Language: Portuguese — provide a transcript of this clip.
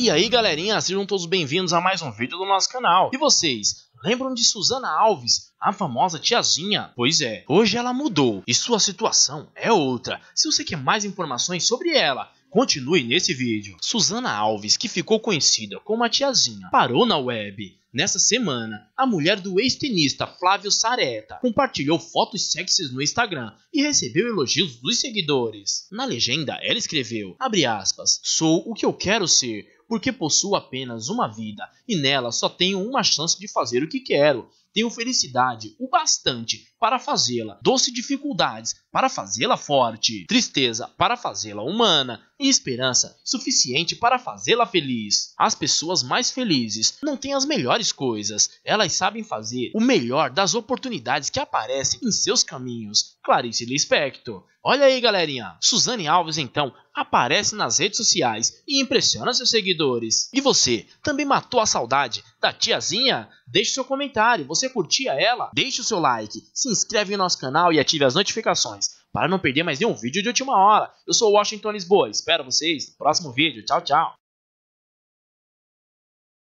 E aí galerinha, sejam todos bem-vindos a mais um vídeo do nosso canal. E vocês, lembram de Susana Alves, a famosa tiazinha? Pois é, hoje ela mudou e sua situação é outra. Se você quer mais informações sobre ela, continue nesse vídeo. Susana Alves, que ficou conhecida como a tiazinha, parou na web. Nessa semana, a mulher do ex-tenista Flávio Sareta compartilhou fotos sexys no Instagram e recebeu elogios dos seguidores. Na legenda, ela escreveu, aspas, sou o que eu quero ser, porque possuo apenas uma vida e nela só tenho uma chance de fazer o que quero tenho felicidade o bastante para fazê-la, doce dificuldades para fazê-la forte, tristeza para fazê-la humana e esperança suficiente para fazê-la feliz. As pessoas mais felizes não têm as melhores coisas, elas sabem fazer o melhor das oportunidades que aparecem em seus caminhos. Clarice Lispector. Olha aí, galerinha. Suzane Alves então aparece nas redes sociais e impressiona seus seguidores. E você também matou a saudade da tá, tiazinha? Deixe seu comentário. Você curtia ela? Deixe o seu like. Se inscreve no nosso canal e ative as notificações para não perder mais nenhum vídeo de última hora. Eu sou o Washington Lisboa. Espero vocês no próximo vídeo. Tchau, tchau.